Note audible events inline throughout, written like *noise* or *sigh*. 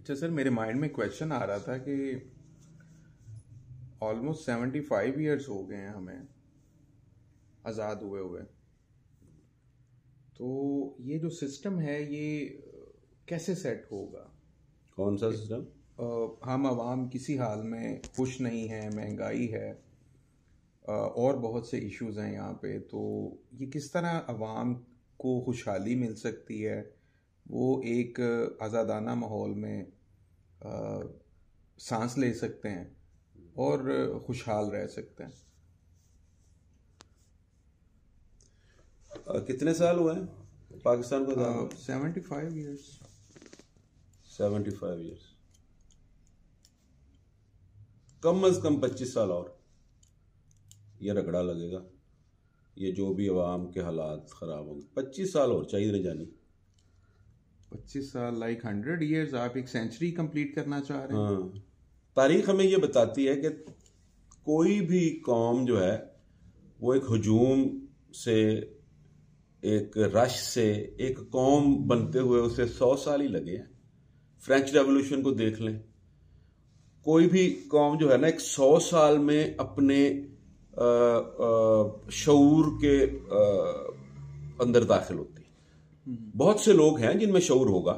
अच्छा सर मेरे माइंड में क्वेश्चन आ रहा था कि ऑलमोस्ट सेवेंटी फाइव ईयर्स हो गए हैं हमें आज़ाद हुए हुए तो ये जो सिस्टम है ये कैसे सेट होगा कौन सा सिस्टम हम आवाम किसी हाल में खुश नहीं है महंगाई है और बहुत से इश्यूज हैं यहाँ पे तो ये किस तरह आवाम को खुशहाली मिल सकती है वो एक आज़ादाना माहौल में आ, सांस ले सकते हैं और खुशहाल रह सकते हैं आ, कितने साल हुए हैं पाकिस्तान को seventy five years seventy five years कम अज कम पच्चीस साल और ये रगड़ा लगेगा ये जो भी आवाम के हालात ख़राब होंगे पच्चीस साल और चाहिए जानी पच्चीस साल लाइक हंड्रेड ईयर्स आप एक सेंचुरी कंप्लीट करना चाह रहे हैं हाँ। तारीख हमें ये बताती है कि कोई भी कौम जो है वो एक हजूम से एक रश से एक कौम बनते हुए उसे सौ साल ही लगे हैं फ्रेंच रेवोल्यूशन को देख लें कोई भी कौम जो है ना एक सौ साल में अपने शूर के आ, अंदर दाखिल होती बहुत से लोग हैं जिनमें शौर होगा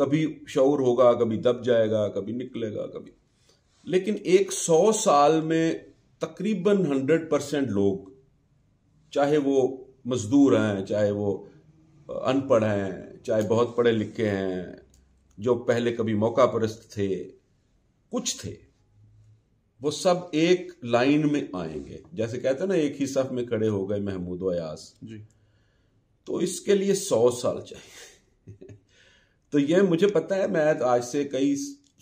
कभी शौर होगा कभी दब जाएगा कभी निकलेगा कभी लेकिन एक सौ साल में तकरीबन हंड्रेड परसेंट लोग चाहे वो मजदूर हैं चाहे वो अनपढ़ हैं चाहे बहुत पढ़े लिखे हैं जो पहले कभी मौका परस्त थे कुछ थे वो सब एक लाइन में आएंगे जैसे कहते हैं ना एक ही सफ में खड़े हो गए महमूद अयास जी तो इसके लिए सौ साल चाहिए *laughs* तो ये मुझे पता है मैं आज से कई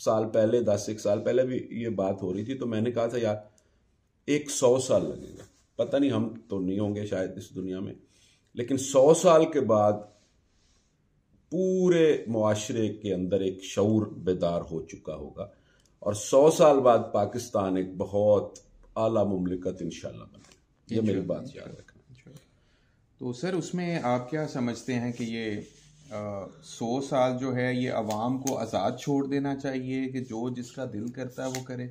साल पहले दस एक साल पहले भी ये बात हो रही थी तो मैंने कहा था यार एक सौ साल लगेगा पता नहीं हम तो नहीं होंगे शायद इस दुनिया में लेकिन सौ साल के बाद पूरे मुआरे के अंदर एक शौर बेदार हो चुका होगा और सौ साल बाद पाकिस्तान एक बहुत आला ममलिकत इनशाला बने ये मेरी बात याद रखना तो सर उसमें आप क्या समझते हैं कि ये सौ साल जो है ये अवाम को आज़ाद छोड़ देना चाहिए कि जो जिसका दिल करता है वो करे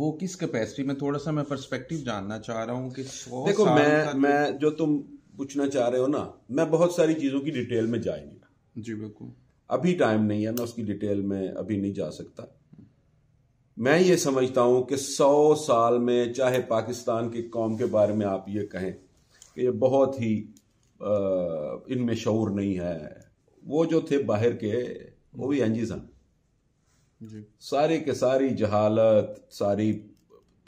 वो किस कैपेसिटी में थोड़ा सा मैं पर्सपेक्टिव जानना चाह रहा हूँ कि सौ देखो साल मैं मैं जो तुम पूछना चाह रहे हो ना मैं बहुत सारी चीज़ों की डिटेल में जाएंगे जी बिल्कुल अभी टाइम नहीं है मैं उसकी डिटेल में अभी नहीं जा सकता मैं ये समझता हूँ कि सौ साल में चाहे पाकिस्तान के कौम के बारे में आप ये कहें कि बहुत ही इनमें शौर नहीं है वो जो थे बाहर के वो भी एनजी सन सारी के सारी जहालत सारी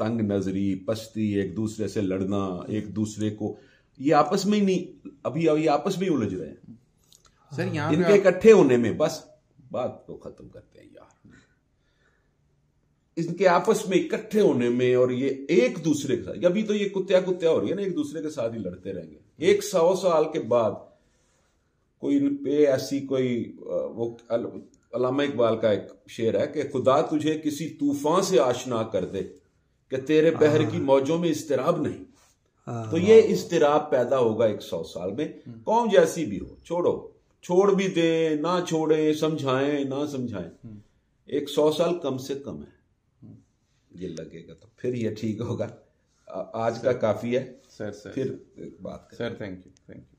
तंग नजरी पश्ती एक दूसरे से लड़ना एक दूसरे को ये आपस में ही नहीं अभी अभी आपस में ही उलझ रहे हैं सर यहाँ इनके इकट्ठे होने में बस बात को खत्म करते हैं यार इनके आपस में इकट्ठे होने में और ये एक दूसरे के साथ अभी तो ये कुत्या कुत्या हो रही है ना एक दूसरे के साथ ही लड़ते रहेंगे एक सौ साल के बाद कोई इन पे ऐसी कोई वो अलामा इकबाल का एक शेर है कि खुदा तुझे किसी तूफान से आशना कर दे कि तेरे बहर की हाँ। मौजों में इसतराब नहीं हाँ। तो ये इसतराब पैदा होगा एक सौ साल में हम्म। कौन जैसी भी हो छोड़ो छोड़ भी दे ना छोड़े समझाएं ना समझाएं हम्म। एक सौ साल कम से कम है ये लगेगा तो फिर ये ठीक होगा आज का काफ़ी है सर सर फिर बात sir thank you thank you